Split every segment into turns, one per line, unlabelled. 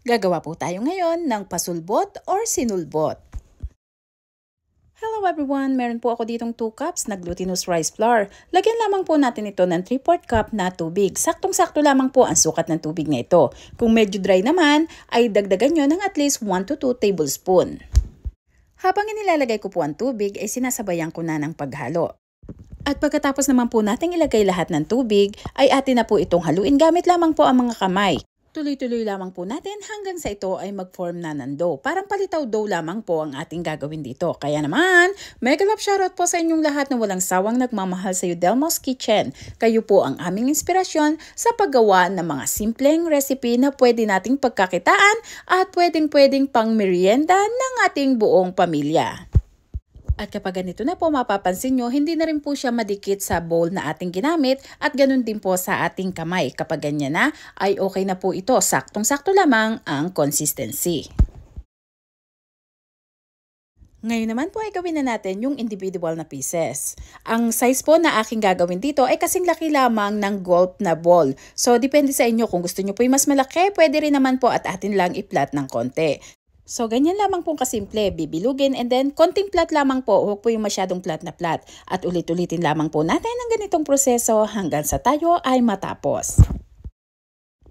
Gagawa po tayo ngayon ng pasulbot or sinulbot. Hello everyone! Meron po ako ditong 2 cups na glutinous rice flour. Lagyan lamang po natin ito ng 3-4 cup na tubig. Saktong-sakto lamang po ang sukat ng tubig na ito. Kung medyo dry naman, ay dagdagan nyo ng at least 1 to 2 tablespoon. Habang inilalagay ko po ang tubig, ay sinasabayan ko na ng paghalo. At pagkatapos naman po nating ilagay lahat ng tubig, ay atin na po itong haluin gamit lamang po ang mga kamay. Tuloy-tuloy lamang po natin hanggang sa ito ay mag-form na ng dough. Parang palitaw dough lamang po ang ating gagawin dito. Kaya naman, mega love shoutout po sa inyong lahat na walang sawang nagmamahal sa Delmos Kitchen. Kayo po ang aming inspirasyon sa paggawa ng mga simpleng recipe na pwede nating pagkakitaan at pwedeng-pwedeng pang merienda ng ating buong pamilya. At kapag ganito na po mapapansin nyo, hindi na rin po siya madikit sa bowl na ating ginamit at ganun din po sa ating kamay. Kapag ganyan na, ay okay na po ito. Saktong-sakto lamang ang consistency. Ngayon naman po ay gawin na natin yung individual na pieces. Ang size po na aking gagawin dito ay kasing laki lamang ng golf na ball. So depende sa inyo kung gusto nyo po yung mas malaki, pwede rin naman po at atin lang i-flat ng konti. So, ganyan lamang pong kasimple. Bibilugin and then konting plat lamang po. Huwag po yung masyadong plat na plat. At ulit-ulitin lamang po natin ang ganitong proseso hanggang sa tayo ay matapos.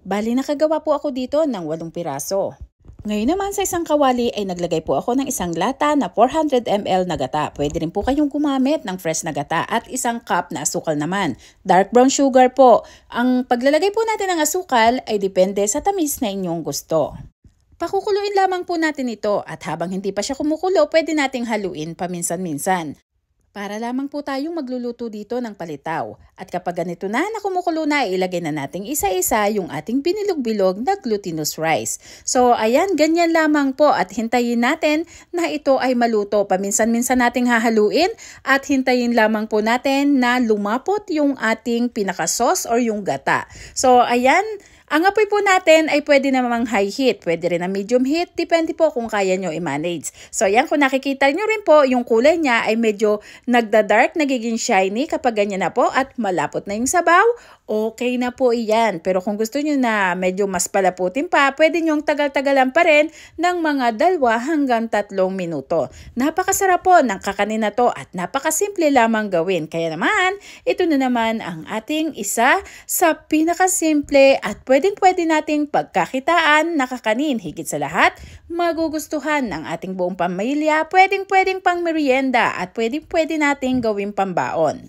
Bali, nakagawa po ako dito ng walong piraso. Ngayon naman sa isang kawali ay naglagay po ako ng isang lata na 400 ml na gata. Pwede rin po kayong gumamit ng fresh na gata at isang cup na asukal naman. Dark brown sugar po. Ang paglalagay po natin ng asukal ay depende sa tamis na inyong gusto. Pakukuluin lamang po natin ito at habang hindi pa siya kumukulo, pwede nating haluin paminsan-minsan. Para lamang po tayong magluluto dito ng palitaw. At kapag ganito na na kumukulo na, ilagay na natin isa-isa yung ating binilog-bilog na glutinous rice. So ayan, ganyan lamang po at hintayin natin na ito ay maluto. Paminsan-minsan nating hahaluin at hintayin lamang po natin na lumapot yung ating pinaka-sauce or yung gata. So ayan, ang apoy po natin ay pwede namang high heat, pwede rin na medium heat, depende po kung kaya nyo i-manage. So yan, kung nakikita nyo rin po, yung kulay niya ay medyo nagda-dark, nagiging shiny kapag ganyan na po at malapot na yung sabaw, okay na po iyan. Pero kung gusto nyo na medyo mas palaputin pa, pwede nyong tagal-tagalan pa rin ng mga dalawa hanggang tatlong minuto. Napakasarap po ng kakanin na to at napakasimple lamang gawin. Kaya naman, ito na naman ang ating isa sa pinakasimple at pwede pwedeng-pwede nating pagkakitaan, nakakanin, higit sa lahat, magugustuhan ng ating buong pamilya, pwedeng-pwedeng pang merienda at pwedeng-pwede nating gawing pambaon.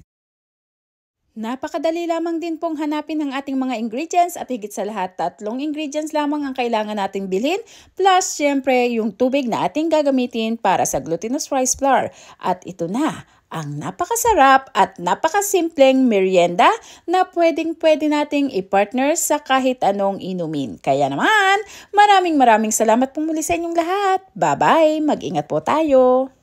Napakadali lamang din pong hanapin ang ating mga ingredients at higit sa lahat tatlong ingredients lamang ang kailangan nating bilhin plus syempre yung tubig na ating gagamitin para sa glutinous rice flour. At ito na ang napakasarap at napakasimpleng merienda na pwedeng-pwede nating i-partner sa kahit anong inumin. Kaya naman, maraming maraming salamat po muli sa inyong lahat. Bye-bye! Mag-ingat po tayo!